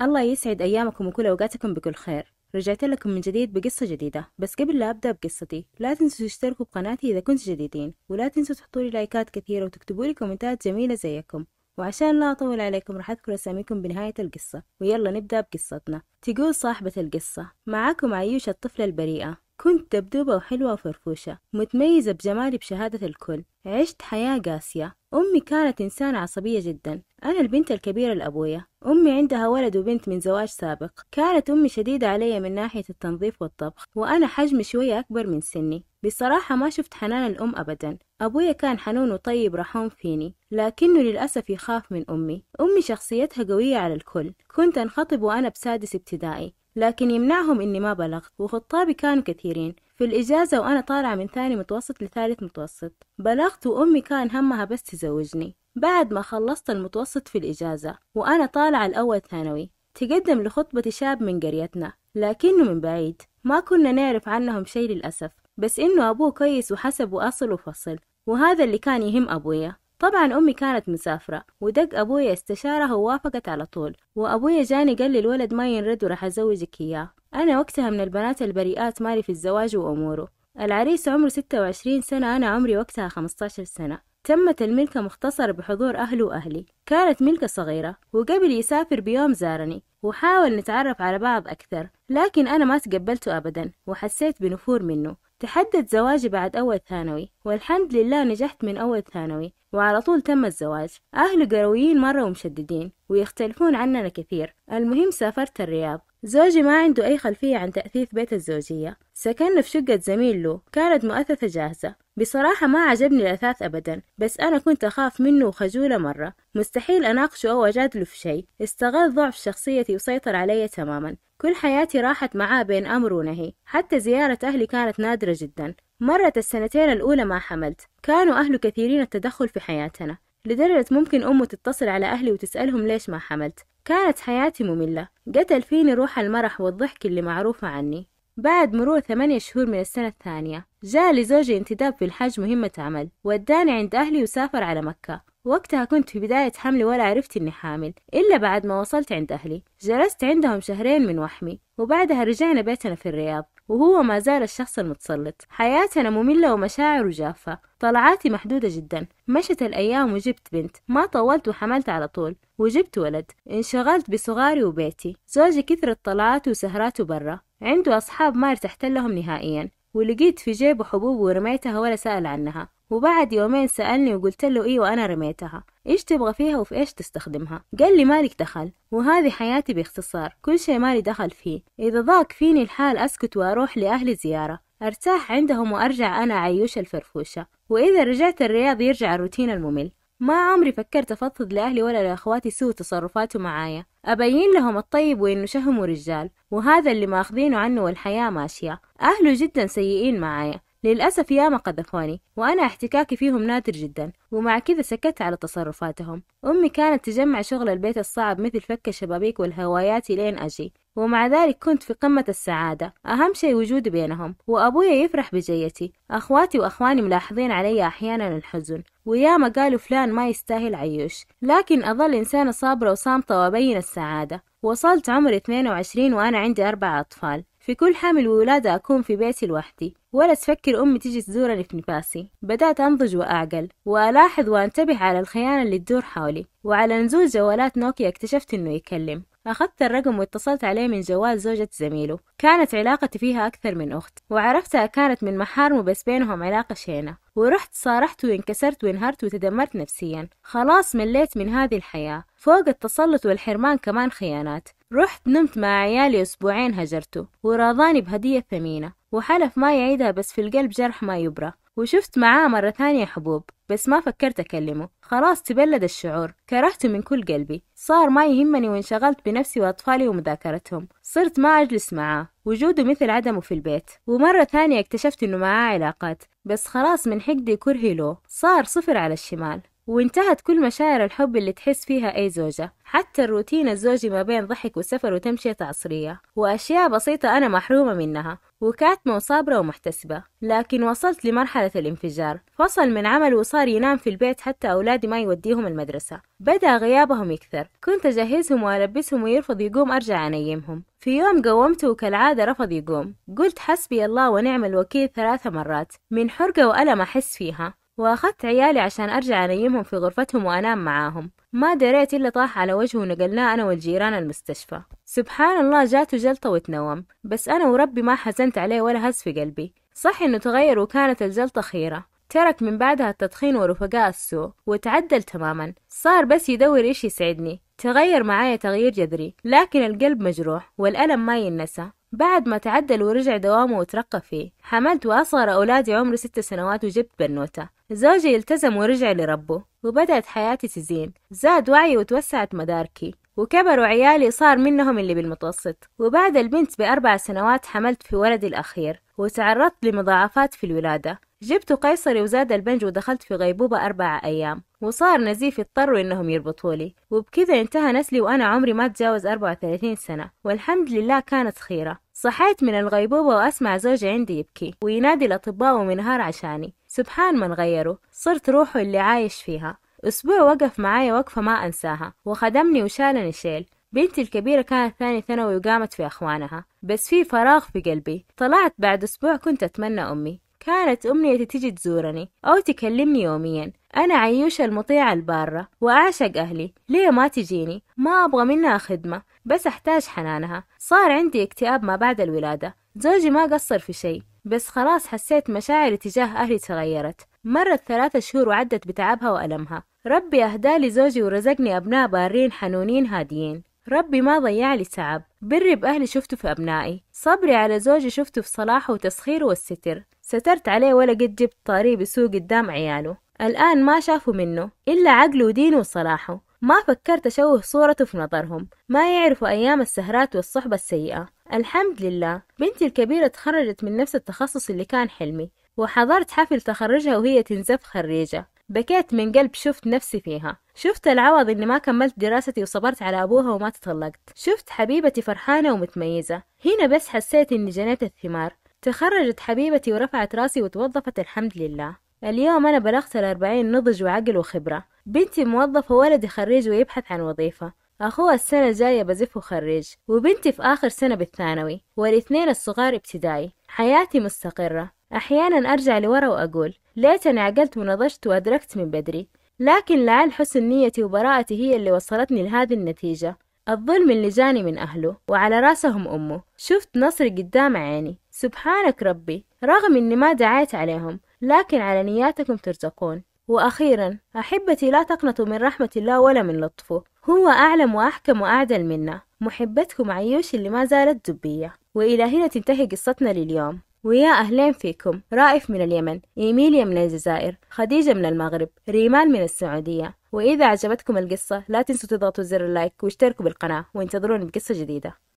الله يسعد أيامكم وكل أوقاتكم بكل خير رجعت لكم من جديد بقصة جديدة بس قبل لا أبدأ بقصتي لا تنسوا تشتركوا بقناتي إذا كنتوا جديدين ولا تنسوا تحطوا لي لايكات كثيرة وتكتبوا لي كومنتات جميلة زيكم وعشان لا أطول عليكم راح أذكر أساميكم بنهاية القصة ويلا نبدأ بقصتنا تقول صاحبة القصة معاكم عيوش الطفلة البريئة كنت دبدوبة وحلوة وفرفوشة متميزة بجمالي بشهادة الكل عشت حياة قاسية أمي كانت إنسانة عصبية جدا أنا البنت الكبيرة لأبويا أمي عندها ولد وبنت من زواج سابق كانت أمي شديدة علي من ناحية التنظيف والطبخ وأنا حجمي شوية أكبر من سني بصراحة ما شفت حنان الأم أبدا أبويا كان حنون وطيب رحوم فيني لكنه للأسف يخاف من أمي أمي شخصيتها قوية على الكل كنت أنخطب وأنا بسادس ابتدائي لكن يمنعهم إني ما بلغت وخطابي كانوا كثيرين في الإجازة وأنا طالعة من ثاني متوسط لثالث متوسط بلغت وأمي كان همها بس تزوجني بعد ما خلصت المتوسط في الإجازة وأنا طالعة الأول ثانوي تقدم لخطبة شاب من قريتنا لكنه من بعيد ما كنا نعرف عنهم شيء للأسف بس إنه أبوه كويس وحسب وأصل وفصل وهذا اللي كان يهم أبويا طبعا أمي كانت مسافرة ودق أبويا استشارها ووافقت على طول وأبويا جاني قال لي الولد ما ينرد وراح أزوجك إياه أنا وقتها من البنات البريئات مالي في الزواج وأموره العريس عمره ستة وعشرين سنة أنا عمري وقتها خمسة عشر سنة تمت الملكة مختصرة بحضور أهله وأهلي كانت ملكة صغيرة وقبل يسافر بيوم زارني وحاول نتعرف على بعض أكثر لكن أنا ما تقبلته أبدا وحسيت بنفور منه تحدد زواجي بعد أول ثانوي والحمد لله نجحت من أول ثانوي وعلى طول تم الزواج أهله قرويين مرة ومشددين ويختلفون عننا كثير المهم سافرت الرياض زوجي ما عنده أي خلفية عن تأثيث بيت الزوجية سكننا في شقة زميل له كانت مؤثثة جاهزة بصراحة ما عجبني الأثاث أبدا بس أنا كنت أخاف منه وخجولة مرة مستحيل أناقشه أو أجادله في شيء استغل ضعف شخصيتي وسيطر علي تماما كل حياتي راحت معاه بين أمر ونهي حتى زيارة أهلي كانت نادرة جدا مرت السنتين الأولى ما حملت كانوا أهله كثيرين التدخل في حياتنا لدرجة ممكن أمه تتصل على أهلي وتسألهم ليش ما حملت كانت حياتي مملة قتل فيني روح المرح والضحك اللي معروفة عني بعد مرور ثمانية شهور من السنة الثانية جاء لزوجي انتداب في الحج مهمة عمل وداني عند أهلي وسافر على مكة وقتها كنت في بداية حملي ولا عرفت إني حامل إلا بعد ما وصلت عند أهلي جلست عندهم شهرين من وحمي وبعدها رجعنا بيتنا في الرياض وهو ما زال الشخص المتسلط حياتنا مملة ومشاعر جافة طلعاتي محدودة جدا مشت الأيام وجبت بنت ما طولت وحملت على طول وجبت ولد انشغلت بصغاري وبيتي زوجي كثرة طلعاته وسهراته برا عنده أصحاب ما ارتحت لهم نهائيا ولقيت في جيبه حبوب ورميتها ولا سأل عنها وبعد يومين سألني وقلت له إيه وأنا رميتها إيش تبغى فيها وفي إيش تستخدمها قال لي مالك دخل وهذه حياتي باختصار كل شيء مالي دخل فيه إذا ضاق فيني الحال أسكت وأروح لأهلي زيارة أرتاح عندهم وأرجع أنا عيوش الفرفوشة وإذا رجعت الرياض يرجع الروتين الممل ما عمري فكرت أفضفض لأهلي ولا لأخواتي سوء تصرفاته معايا أبين لهم الطيب وإنه شهم رجال وهذا اللي ماخذينه عنه والحياة ماشية أهله جدا سيئين معايا للأسف ياما قذفوني وأنا احتكاكي فيهم نادر جدا ومع كذا سكت على تصرفاتهم أمي كانت تجمع شغل البيت الصعب مثل فك الشبابيك والهوايات لين أجي ومع ذلك كنت في قمة السعادة أهم شيء وجودي بينهم وأبويا يفرح بجيتي أخواتي وأخواني ملاحظين علي أحيانا الحزن وياما قالوا فلان ما يستاهل عيوش لكن أظل إنسانة صابرة وصامتة وأبين السعادة وصلت عمري 22 وأنا عندي أربع أطفال في كل حمل وولادة أكون في بيتي لوحدي ولا تفكر أمي تيجي تزورني في نفاسي بدأت أنضج وأعقل وألاحظ وأنتبه على الخيانة اللي تدور حولي وعلى نزول جوالات نوكيا اكتشفت أنه يكلم أخذت الرقم واتصلت عليه من جوال زوجة زميله كانت علاقتي فيها أكثر من أخت وعرفتها كانت من محارمه بس بينهم علاقة شينة ورحت صارحت وانكسرت وانهرت وتدمرت نفسيا خلاص مليت من هذه الحياة فوق التسلط والحرمان كمان خيانات رحت نمت مع عيالي أسبوعين هجرته وراضاني بهدية ثمينة وحلف ما يعيدها بس في القلب جرح ما يبرى وشفت معاه مرة ثانية حبوب بس ما فكرت أكلمه خلاص تبلد الشعور كرهته من كل قلبي صار ما يهمني وانشغلت بنفسي وأطفالي ومذاكرتهم صرت ما أجلس معاه وجوده مثل عدمه في البيت ومرة ثانية اكتشفت إنه معاه علاقات بس خلاص من حقدي كرهي له صار صفر على الشمال وانتهت كل مشاعر الحب اللي تحس فيها أي زوجة حتى الروتين الزوجي ما بين ضحك وسفر وتمشية عصرية وأشياء بسيطة أنا محرومة منها وكاتمة وصابرة ومحتسبة لكن وصلت لمرحلة الانفجار فصل من عمل وصار ينام في البيت حتى أولادي ما يوديهم المدرسة بدأ غيابهم يكثر كنت أجهزهم وألبسهم ويرفض يقوم أرجع أنيمهم في يوم قومته وكالعادة رفض يقوم قلت حسبي الله ونعم الوكيل ثلاث مرات من حرقة وألم أحس فيها وأخذت عيالي عشان أرجع أنيمهم في غرفتهم وأنام معاهم ما دريت إلا طاح على وجهه ونقلناه أنا والجيران المستشفى سبحان الله جاته جلطة وتنوم بس أنا وربي ما حزنت عليه ولا هز في قلبي صح إنه تغير وكانت الجلطة خيرة ترك من بعدها التدخين ورفقاء السوء وتعدل تماما صار بس يدور إيش يسعدني تغير معايا تغيير جذري لكن القلب مجروح والألم ما ينسى بعد ما تعدل ورجع دوامه وترقى فيه حملت وأصغر أولادي عمري ست سنوات وجبت بنوتة زوجي التزم ورجع لربه وبدأت حياتي تزين زاد وعي وتوسعت مداركي وكبروا عيالي صار منهم اللي بالمتوسط وبعد البنت بأربع سنوات حملت في ولدي الأخير وتعرضت لمضاعفات في الولادة جبت قيصري وزاد البنج ودخلت في غيبوبة أربعة أيام وصار نزيف اضطروا إنهم يربطولي وبكذا انتهى نسلي وأنا عمري ما تجاوز 34 سنة والحمد لله كانت خيرة صحيت من الغيبوبة وأسمع زوجي عندي يبكي وينادي الأطباء ومنهار عشاني سبحان من غيره صرت روحه اللي عايش فيها أسبوع وقف معايا وقفة ما أنساها وخدمني وشالني شيل بنتي الكبيرة كانت ثاني ثانوي وقامت في أخوانها بس في فراغ في قلبي طلعت بعد أسبوع كنت أتمنى أمي كانت أمنيتي تجي تزورني أو تكلمني يوميا أنا عيوشة المطيعة البارة وأعشق أهلي ليه ما تجيني ما أبغى منها خدمة بس أحتاج حنانها صار عندي اكتئاب ما بعد الولادة زوجي ما قصر في شيء بس خلاص حسيت مشاعري تجاه أهلي تغيرت مرت ثلاثة شهور وعدت بتعبها وألمها ربي أهدالي زوجي ورزقني أبناء بارين حنونين هاديين ربي ما ضيع لي تعب بري بأهلي شفته في أبنائي صبري على زوجي شفته في صلاحه وتسخيره والستر سترت عليه ولا قد جبت طاري بسوق قدام عياله الآن ما شافوا منه إلا عقله ودينه وصلاحه ما فكرت أشوه صورته في نظرهم ما يعرفوا أيام السهرات والصحبة السيئة الحمد لله بنتي الكبيرة تخرجت من نفس التخصص اللي كان حلمي وحضرت حفل تخرجها وهي تنزف خريجة بكيت من قلب شفت نفسي فيها شفت العوض اني ما كملت دراستي وصبرت على ابوها وما تطلقت شفت حبيبتي فرحانة ومتميزة هنا بس حسيت اني جنيت الثمار تخرجت حبيبتي ورفعت راسي وتوظفت الحمد لله اليوم أنا بلغت الأربعين نضج وعقل وخبرة بنتي موظفة ولدي خريج ويبحث عن وظيفة أخوها السنة الجاية بزف وخرج وبنتي في آخر سنة بالثانوي والاثنين الصغار ابتدائي حياتي مستقرة أحيانا أرجع لورا وأقول ليتني عقلت ونضجت وأدركت من بدري لكن لعل حسن نيتي وبراءتي هي اللي وصلتني لهذه النتيجة الظلم اللي جاني من أهله وعلى راسهم أمه شفت نصري قدام عيني سبحانك ربي رغم أني ما دعيت عليهم لكن على نياتكم ترزقون وأخيرا أحبتي لا تقنطوا من رحمة الله ولا من لطفه هو أعلم وأحكم وأعدل منا محبتكم عيوش اللي ما زالت دبية وإلى هنا تنتهي قصتنا لليوم ويا أهلين فيكم رائف من اليمن إيميليا من الجزائر خديجة من المغرب ريمان من السعودية وإذا عجبتكم القصة لا تنسوا تضغطوا زر اللايك واشتركوا بالقناة وانتظروني بقصة جديدة